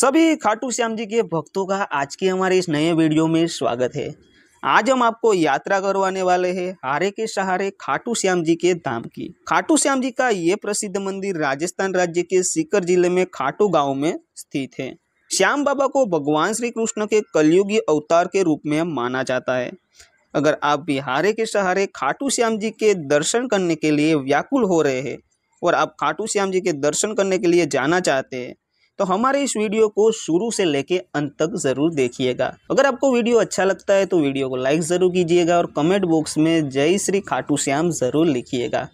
सभी खाटू श्याम जी के भक्तों का आज के हमारे इस नए वीडियो में स्वागत है आज हम आपको यात्रा करवाने वाले हैं हारे के सहारे खाटू श्याम जी के धाम की खाटू श्याम जी का ये प्रसिद्ध मंदिर राजस्थान राज्य के सीकर जिले में खाटू गांव में स्थित है श्याम बाबा को भगवान श्री कृष्ण के कलयुगी अवतार के रूप में माना जाता है अगर आप बिहारे के सहारे खाटू श्याम जी के दर्शन करने के लिए व्याकुल हो रहे हैं और आप खाटू श्याम जी के दर्शन करने के लिए जाना चाहते हैं तो हमारे इस वीडियो को शुरू से लेके अंत तक ज़रूर देखिएगा अगर आपको वीडियो अच्छा लगता है तो वीडियो को लाइक ज़रूर कीजिएगा और कमेंट बॉक्स में जय श्री खाटू श्याम ज़रूर लिखिएगा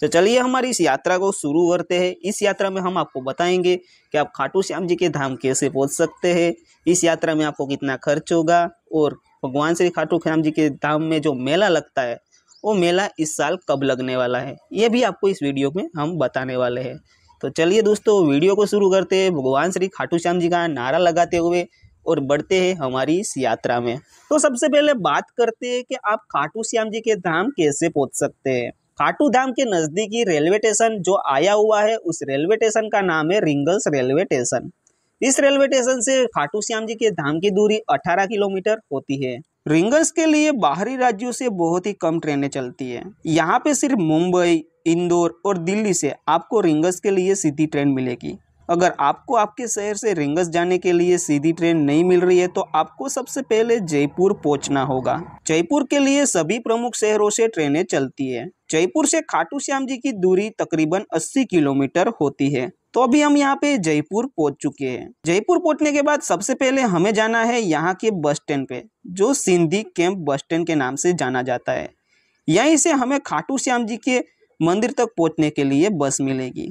तो चलिए हमारी इस यात्रा को शुरू करते हैं इस यात्रा में हम आपको बताएंगे कि आप खाटू श्याम जी के धाम कैसे पहुंच सकते हैं इस यात्रा में आपको कितना खर्च होगा और भगवान श्री खाटू श्याम जी के धाम में जो मेला लगता है वो मेला इस साल कब लगने वाला है ये भी आपको इस वीडियो में हम बताने वाले हैं तो चलिए दोस्तों वीडियो को शुरू करते हैं भगवान श्री खाटू श्याम जी का नारा लगाते हुए और बढ़ते हैं हमारी इस यात्रा में तो सबसे पहले बात करते हैं कि आप खाटू श्याम जी के धाम कैसे पहुंच सकते हैं खाटू धाम के नज़दीकी रेलवे स्टेशन जो आया हुआ है उस रेलवे स्टेशन का नाम है रिंगल्स रेलवे स्टेशन इस रेलवे स्टेशन से खाटू श्याम जी के धाम की दूरी 18 किलोमीटर होती है रिंगर्स के लिए बाहरी राज्यों से बहुत ही कम ट्रेनें चलती है यहाँ पे सिर्फ मुंबई इंदौर और दिल्ली से आपको रिंगर्स के लिए सीधी ट्रेन मिलेगी अगर आपको आपके शहर से रिंगस जाने के लिए सीधी ट्रेन नहीं मिल रही है तो आपको सबसे पहले जयपुर पहुंचना होगा जयपुर के लिए सभी प्रमुख शहरों से ट्रेनें चलती है जयपुर से खाटू श्याम जी की दूरी तकरीबन 80 किलोमीटर होती है तो अभी हम यहाँ पे जयपुर पहुंच चुके हैं जयपुर पहुंचने के बाद सबसे पहले हमें जाना है यहाँ के बस स्टैंड पे जो सिंधी कैंप बस स्टैंड के नाम से जाना जाता है यहीं से हमें खाटू श्याम जी के मंदिर तक पहुंचने के लिए बस मिलेगी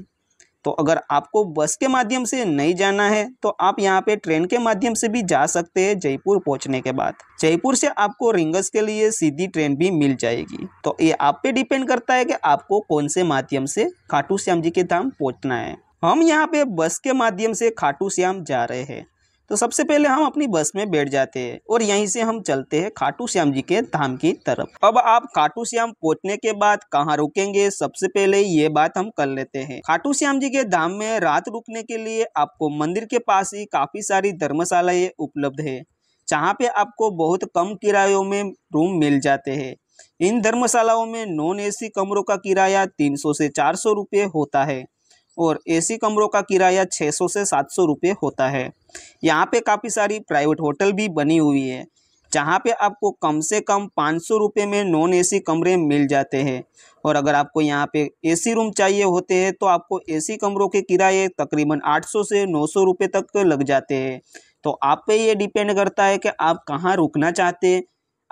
तो अगर आपको बस के माध्यम से नहीं जाना है तो आप यहाँ पे ट्रेन के माध्यम से भी जा सकते हैं जयपुर पहुँचने के बाद जयपुर से आपको रिंगस के लिए सीधी ट्रेन भी मिल जाएगी तो ये आप पे डिपेंड करता है कि आपको कौन से माध्यम से खाटू श्याम जी के धाम पहुँचना है हम यहाँ पे बस के माध्यम से खाटू श्याम जा रहे हैं तो सबसे पहले हम अपनी बस में बैठ जाते हैं और यहीं से हम चलते हैं खाटू श्याम जी के धाम की तरफ अब आप खाटू श्याम पहुंचने के बाद कहाँ रुकेंगे सबसे पहले ये बात हम कर लेते हैं खाटू श्याम जी के धाम में रात रुकने के लिए आपको मंदिर के पास ही काफी सारी धर्मशालाएं उपलब्ध है जहाँ पे आपको बहुत कम किरायों में रूम मिल जाते हैं इन धर्मशालाओं में नॉन एसी कमरों का किराया 300 से 400 रुपए होता है और एसी कमरों का किराया 600 से 700 रुपये होता है यहाँ पे काफ़ी सारी प्राइवेट होटल भी बनी हुई है जहाँ पे आपको कम से कम पाँच सौ रुपये में नॉन एसी कमरे मिल जाते हैं और अगर आपको यहाँ पे एसी रूम चाहिए होते हैं तो आपको एसी कमरों के किराए तकरीबन आठ सौ से नौ सौ रुपये तक लग जाते हैं तो आप पे ये डिपेंड करता है कि आप कहाँ रुकना चाहते हैं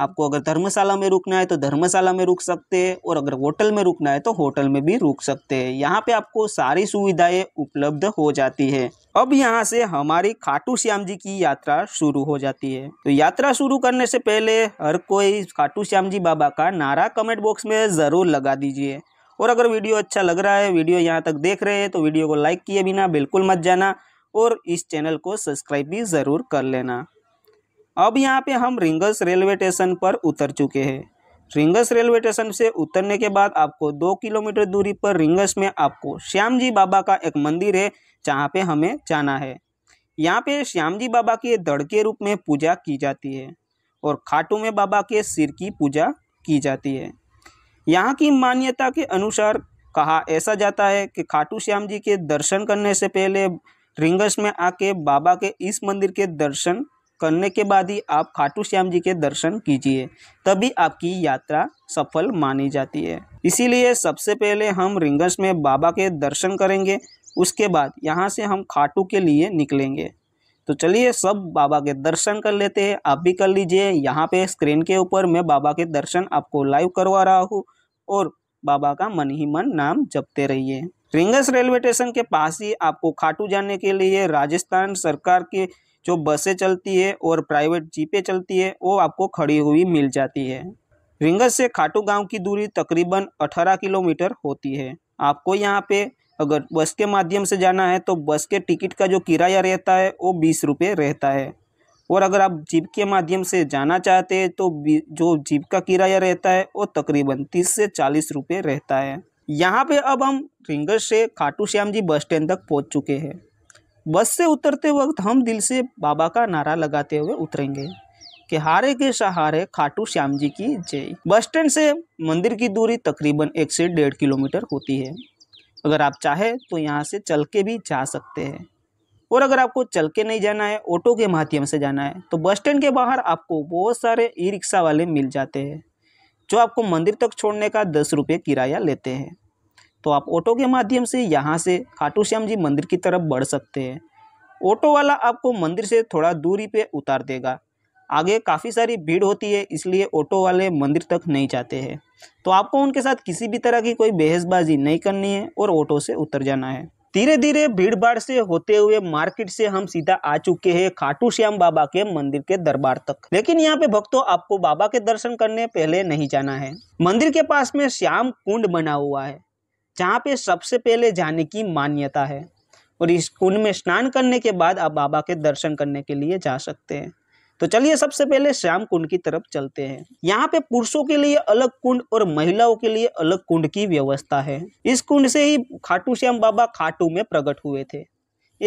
आपको अगर धर्मशाला में रुकना है तो धर्मशाला में रुक सकते हैं और अगर होटल में रुकना है तो होटल में भी रुक सकते हैं यहाँ पे आपको सारी सुविधाएं उपलब्ध हो जाती है अब यहाँ से हमारी खाटू श्याम जी की यात्रा शुरू हो जाती है तो यात्रा शुरू करने से पहले हर कोई खाटू श्याम जी बाबा का नारा कमेंट बॉक्स में ज़रूर लगा दीजिए और अगर वीडियो अच्छा लग रहा है वीडियो यहाँ तक देख रहे हैं तो वीडियो को लाइक किए बिना बिल्कुल मत जाना और इस चैनल को सब्सक्राइब भी ज़रूर कर लेना अब यहाँ पे हम रिंगस रेलवे स्टेशन पर उतर चुके हैं रिंगस रेलवे स्टेशन से उतरने के बाद आपको दो किलोमीटर दूरी पर रिंगस में आपको श्याम जी बाबा का एक मंदिर है जहाँ पे हमें जाना है यहाँ पे श्याम जी बाबा के दड़ के रूप में पूजा की जाती है और खाटू में बाबा के सिर की पूजा की जाती है यहाँ की मान्यता के अनुसार कहा ऐसा जाता है कि खाटू श्याम जी के दर्शन करने से पहले रिंगस में आके बाबा के इस मंदिर के दर्शन करने के बाद ही आप खाटू श्याम जी के दर्शन कीजिए तभी आपकी यात्रा सफल मानी जाती है इसीलिए सबसे पहले हम रिंगस में बाबा के दर्शन करेंगे उसके बाद यहाँ से हम खाटू के लिए निकलेंगे तो चलिए सब बाबा के दर्शन कर लेते हैं आप भी कर लीजिए यहाँ पे स्क्रीन के ऊपर मैं बाबा के दर्शन आपको लाइव करवा रहा हूँ और बाबा का मन ही मन नाम जपते रहिए रिंगस रेलवे स्टेशन के पास ही आपको खाटू जाने के लिए राजस्थान सरकार के जो बसें चलती है और प्राइवेट जीपें चलती है वो आपको खड़ी हुई मिल जाती है रिंगस से खाटू गांव की दूरी तकरीबन 18 किलोमीटर होती है आपको यहाँ पे अगर बस के माध्यम से जाना है तो बस के टिकट का जो किराया रहता है वो बीस रुपये रहता है और अगर आप जीप के माध्यम से जाना चाहते हैं तो जो जीप का किराया रहता है वो तकरीबन तीस से चालीस रुपये रहता है यहाँ पे अब हम रिंगस से खाटू श्याम जी बस स्टैंड तक पहुँच चुके हैं बस से उतरते वक्त हम दिल से बाबा का नारा लगाते हुए उतरेंगे कि हारे के सहारे खाटू श्याम जी की जय बस स्टैंड से मंदिर की दूरी तकरीबन एक से डेढ़ किलोमीटर होती है अगर आप चाहें तो यहाँ से चल के भी जा सकते हैं और अगर आपको चल के नहीं जाना है ऑटो के माध्यम से जाना है तो बस स्टैंड के बाहर आपको बहुत सारे ई रिक्शा वाले मिल जाते हैं जो आपको मंदिर तक छोड़ने का दस रुपये किराया लेते हैं तो आप ऑटो के माध्यम से यहाँ से खाटू श्याम जी मंदिर की तरफ बढ़ सकते हैं ऑटो वाला आपको मंदिर से थोड़ा दूरी पे उतार देगा आगे काफ़ी सारी भीड़ होती है इसलिए ऑटो वाले मंदिर तक नहीं जाते हैं तो आपको उनके साथ किसी भी तरह की कोई बहसबाजी नहीं करनी है और ऑटो से उतर जाना है धीरे धीरे भीड़ भाड़ से होते हुए मार्केट से हम सीधा आ चुके हैं खाटू श्याम बाबा के मंदिर के दरबार तक लेकिन यहाँ पे भक्तों आपको बाबा के दर्शन करने पहले नहीं जाना है मंदिर के पास में श्याम कुंड बना हुआ है जहाँ पे सबसे पहले जाने की मान्यता है और इस कुंड में स्नान करने के बाद आप बाबा के दर्शन करने के लिए जा सकते हैं तो चलिए सबसे पहले श्याम कुंड की तरफ चलते हैं यहाँ पे पुरुषों के लिए अलग कुंड और महिलाओं के लिए अलग कुंड की व्यवस्था है इस कुंड से ही खाटू श्याम बाबा खाटू में प्रकट हुए थे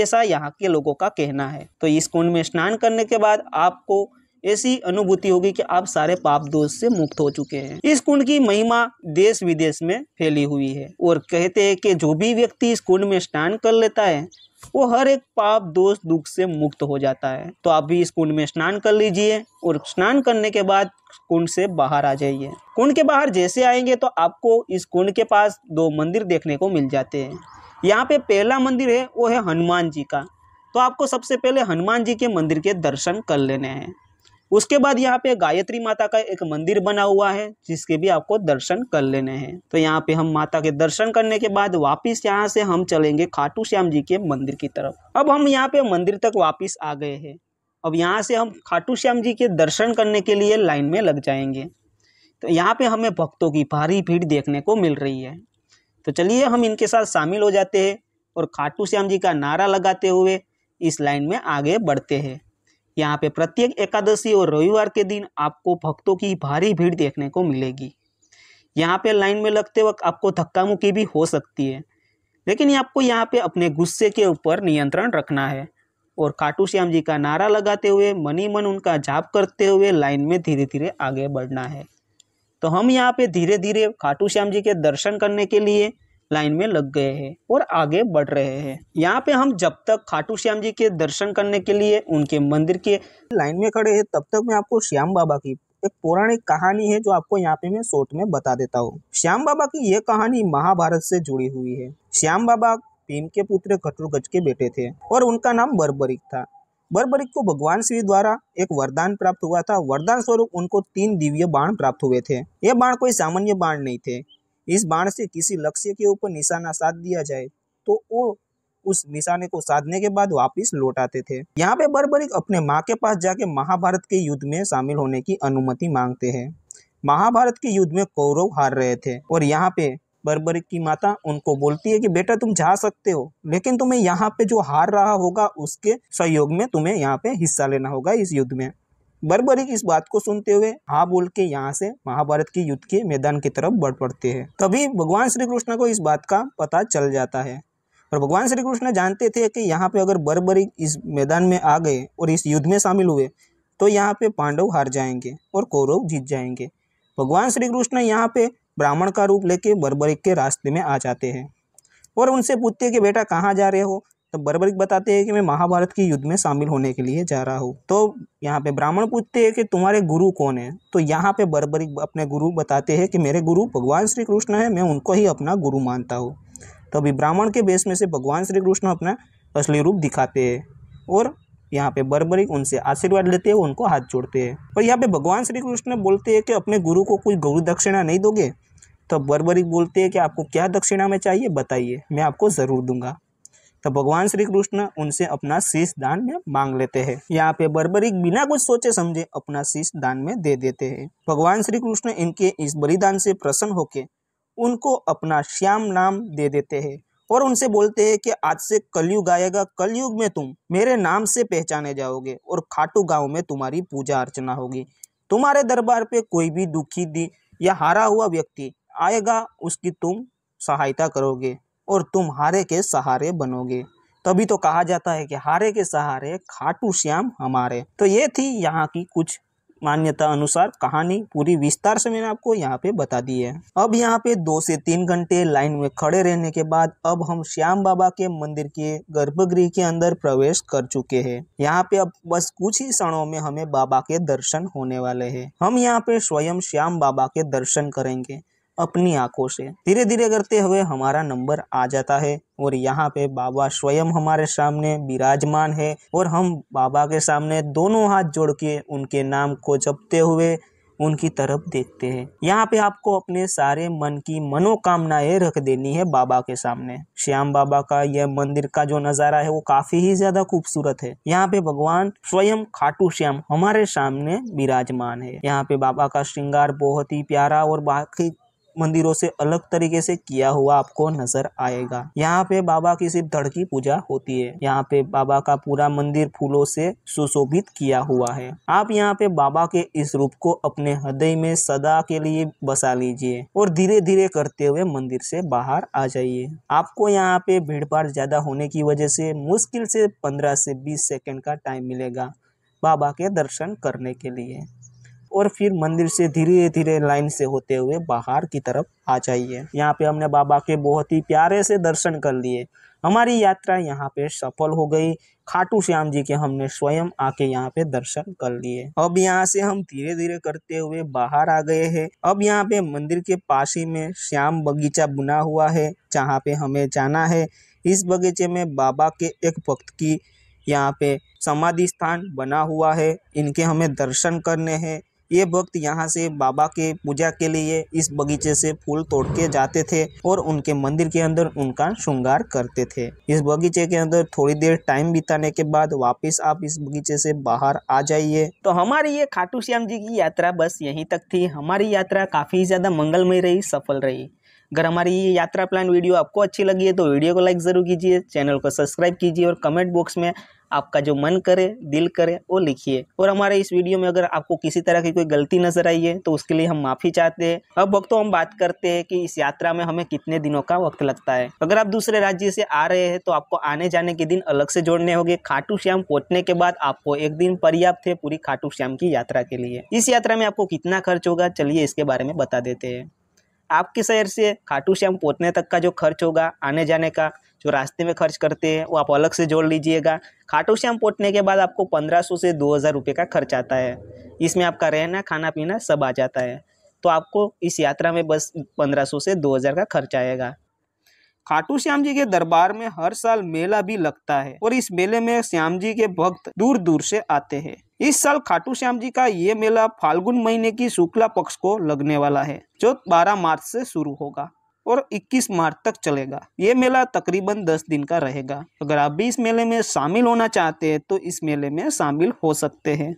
ऐसा यहाँ के लोगों का कहना है तो इस कुंड में स्नान करने के बाद आपको ऐसी अनुभूति होगी कि आप सारे पाप दोष से मुक्त हो चुके हैं इस कुंड की महिमा देश विदेश में फैली हुई है और कहते हैं कि जो भी व्यक्ति इस कुंड में स्नान कर लेता है वो हर एक पाप दोष दुख से मुक्त हो जाता है तो आप भी इस कुंड में स्नान कर लीजिए और स्नान करने के बाद कुंड से बाहर आ जाइए कुंड के बाहर जैसे आएंगे तो आपको इस कुंड के पास दो मंदिर देखने को मिल जाते हैं यहाँ पे पहला मंदिर है वो है हनुमान जी का तो आपको सबसे पहले हनुमान जी के मंदिर के दर्शन कर लेने हैं उसके बाद यहाँ पे गायत्री माता का एक मंदिर बना हुआ है जिसके भी आपको दर्शन कर लेने हैं तो यहाँ पे हम माता के दर्शन करने के बाद वापिस यहाँ से हम चलेंगे खाटू श्याम जी के मंदिर की तरफ अब हम यहाँ पे मंदिर तक वापिस आ गए हैं अब यहाँ से हम खाटू श्याम जी के दर्शन करने के लिए लाइन में लग जाएंगे तो यहाँ पे हमें भक्तों की भारी भीड़ देखने को मिल रही है तो चलिए हम इनके साथ शामिल हो जाते हैं और खाटू श्याम जी का नारा लगाते हुए इस लाइन में आगे बढ़ते हैं यहाँ पे प्रत्येक एकादशी और रविवार के दिन आपको भक्तों की भारी भीड़ देखने को मिलेगी यहाँ पे लाइन में लगते वक्त आपको धक्का मुक्की भी हो सकती है लेकिन आपको यहाँ पे अपने गुस्से के ऊपर नियंत्रण रखना है और खाटू श्याम जी का नारा लगाते हुए मनी मन उनका जाप करते हुए लाइन में धीरे धीरे आगे बढ़ना है तो हम यहाँ पे धीरे धीरे खाटू श्याम जी के दर्शन करने के लिए लाइन में लग गए हैं और आगे बढ़ रहे हैं यहाँ पे हम जब तक खाटू श्याम जी के दर्शन करने के लिए उनके मंदिर के लाइन में खड़े हैं तब तक मैं आपको श्याम बाबा की एक पौराणिक कहानी है जो आपको यहाँ पे मैं शॉर्ट में बता देता हूँ श्याम बाबा की यह कहानी महाभारत से जुड़ी हुई है श्याम बाबा भीम के पुत्र गज के बेटे थे और उनका नाम बर्बरिक था बर्बरिक को भगवान शिव द्वारा एक वरदान प्राप्त हुआ था वरदान स्वरूप उनको तीन दिव्य बाण प्राप्त हुए थे ये बाण कोई सामान्य बाण नहीं थे इस बाण से किसी लक्ष्य के ऊपर निशाना साध दिया जाए तो वो उस निशाने को साधने के बाद वापस लौट आते थे यहाँ पे बर्बरिक अपने माँ के पास जाके महाभारत के युद्ध में शामिल होने की अनुमति मांगते हैं महाभारत के युद्ध में कौरव हार रहे थे और यहाँ पे बर्बरिक की माता उनको बोलती है कि बेटा तुम जा सकते हो लेकिन तुम्हें यहाँ पे जो हार रहा होगा उसके सहयोग में तुम्हें यहाँ पे हिस्सा लेना होगा इस युद्ध में बर्बरिक इस बात को सुनते हुए हाँ बोल के यहाँ से महाभारत के युद्ध के मैदान की तरफ बढ़ पड़ते हैं तभी भगवान श्री कृष्ण को इस बात का पता चल जाता है और भगवान श्री कृष्ण जानते थे कि यहाँ पे अगर बर्बरिक इस मैदान में आ गए और इस युद्ध में शामिल हुए तो यहाँ पे पांडव हार जाएंगे और कौरव जीत जाएंगे भगवान श्री कृष्ण यहाँ पे ब्राह्मण का रूप लेके बर्बरिक के रास्ते में आ जाते हैं और उनसे पूछते कि बेटा कहाँ जा रहे हो तो बर्बरिक बताते हैं कि मैं महाभारत के युद्ध में शामिल होने के लिए जा रहा हूँ तो यहाँ पे ब्राह्मण पूछते हैं कि तुम्हारे गुरु कौन है तो यहाँ पे बर्बरिक अपने गुरु बताते हैं कि मेरे गुरु भगवान श्री कृष्ण है मैं उनको ही अपना गुरु मानता हूँ तो अभी ब्राह्मण के बेस में से भगवान श्री कृष्ण अपना असली रूप दिखाते हैं और यहाँ पे बर्बरिक उनसे आशीर्वाद लेते हैं उनको हाथ जोड़ते हैं और यहाँ पे भगवान श्री कृष्ण बोलते हैं कि अपने गुरु को कोई गुरु दक्षिणा नहीं दोगे तो बर्बरिक बोलते हैं कि आपको क्या दक्षिणा में चाहिए बताइए मैं आपको ज़रूर दूंगा तो भगवान श्री कृष्ण उनसे अपना शीश दान में मांग लेते हैं यहाँ पे बर्बरिक बिना कुछ सोचे समझे अपना शीश दान में दे देते हैं भगवान श्री कृष्ण इनके इस बलिदान से प्रसन्न होके उनको अपना श्याम नाम दे देते हैं और उनसे बोलते हैं कि आज से कलयुग आएगा कलयुग में तुम मेरे नाम से पहचाने जाओगे और खाटू गांव में तुम्हारी पूजा अर्चना होगी तुम्हारे दरबार पे कोई भी दुखी दी या हारा हुआ व्यक्ति आएगा उसकी तुम सहायता करोगे और तुम हारे के सहारे बनोगे तभी तो कहा जाता है कि हारे के सहारे खाटू श्याम हमारे तो ये थी यहाँ की कुछ मान्यता अनुसार कहानी पूरी विस्तार से मैंने आपको यहाँ पे बता दी है अब यहाँ पे दो से तीन घंटे लाइन में खड़े रहने के बाद अब हम श्याम बाबा के मंदिर के गर्भगृह के अंदर प्रवेश कर चुके हैं यहाँ पे अब बस कुछ ही क्षणों में हमें बाबा के दर्शन होने वाले हैं हम यहाँ पे स्वयं श्याम बाबा के दर्शन करेंगे अपनी आंखों से धीरे धीरे करते हुए हमारा नंबर आ जाता है और यहाँ पे बाबा स्वयं हमारे सामने विराजमान है और हम बाबा के सामने दोनों हाथ जोड़ के उनके नाम को जपते हुए उनकी तरफ देखते हैं यहाँ पे आपको अपने सारे मन की मनोकामनाएं रख देनी है बाबा के सामने श्याम बाबा का यह मंदिर का जो नज़ारा है वो काफी ही ज्यादा खूबसूरत है यहाँ पे भगवान स्वयं खाटू श्याम हमारे सामने विराजमान है यहाँ पे बाबा का श्रृंगार बहुत ही प्यारा और बाकी मंदिरों से अलग तरीके से किया हुआ आपको नजर आएगा यहाँ पे बाबा की सिर्फ धड़ की पूजा होती है यहाँ पे बाबा का पूरा मंदिर फूलों से सुशोभित किया हुआ है आप यहाँ पे बाबा के इस रूप को अपने हृदय में सदा के लिए बसा लीजिए और धीरे धीरे करते हुए मंदिर से बाहर आ जाइए आपको यहाँ पे भीड़ भाड़ ज्यादा होने की वजह से मुश्किल से पंद्रह से बीस सेकेंड का टाइम मिलेगा बाबा के दर्शन करने के लिए और फिर मंदिर से धीरे धीरे लाइन से होते हुए बाहर की तरफ आ जाइए यहाँ पे हमने बाबा के बहुत ही प्यारे से दर्शन कर लिए हमारी यात्रा यहाँ पे सफल हो गई खाटू श्याम जी के हमने स्वयं आके यहाँ पे दर्शन कर लिए अब यहाँ से हम धीरे धीरे करते हुए बाहर आ गए हैं अब यहाँ पे मंदिर के पास ही में श्याम बगीचा बुना हुआ है जहाँ पे हमें जाना है इस बगीचे में बाबा के एक भक्त की यहाँ पे समाधि स्थान बना हुआ है इनके हमें दर्शन करने हैं ये भक्त यहाँ से बाबा के पूजा के लिए इस बगीचे से फूल तोड़ के जाते थे और उनके मंदिर के अंदर उनका श्रृंगार करते थे इस बगीचे के अंदर थोड़ी देर टाइम बिताने के बाद वापस आप इस बगीचे से बाहर आ जाइए तो हमारी ये खाटू श्याम जी की यात्रा बस यहीं तक थी हमारी यात्रा काफी ज्यादा मंगलमय रही सफल रही अगर हमारी ये यात्रा प्लान वीडियो आपको अच्छी लगी है तो वीडियो को लाइक ज़रूर कीजिए चैनल को सब्सक्राइब कीजिए और कमेंट बॉक्स में आपका जो मन करे दिल करे वो लिखिए और हमारे इस वीडियो में अगर आपको किसी तरह की कोई गलती नजर आई है तो उसके लिए हम माफ़ी चाहते हैं अब वक्तों तो हम बात करते हैं कि इस यात्रा में हमें कितने दिनों का वक्त लगता है अगर आप दूसरे राज्य से आ रहे हैं तो आपको आने जाने के दिन अलग से जोड़ने होंगे खाटू श्याम पहुंचने के बाद आपको एक दिन पर्याप्त है पूरी खाटू श्याम की यात्रा के लिए इस यात्रा में आपको कितना खर्च होगा चलिए इसके बारे में बता देते हैं आपके शहर से खाटू श्याम पहुंचने तक का जो खर्च होगा आने जाने का जो रास्ते में खर्च करते हैं वो आप अलग से जोड़ लीजिएगा खाटू श्याम पहुँचने के बाद आपको पंद्रह सौ से दो हज़ार रुपये का खर्च आता है इसमें आपका रहना खाना पीना सब आ जाता है तो आपको इस यात्रा में बस पंद्रह सौ से दो हज़ार का खर्च आएगा खाटू श्याम जी के दरबार में हर साल मेला भी लगता है और इस मेले में श्याम जी के भक्त दूर दूर से आते हैं इस साल खाटू श्याम जी का ये मेला फाल्गुन महीने की शुक्ला पक्ष को लगने वाला है जो 12 मार्च से शुरू होगा और 21 मार्च तक चलेगा ये मेला तकरीबन 10 दिन का रहेगा अगर आप भी इस मेले में शामिल होना चाहते हैं तो इस मेले में शामिल हो सकते हैं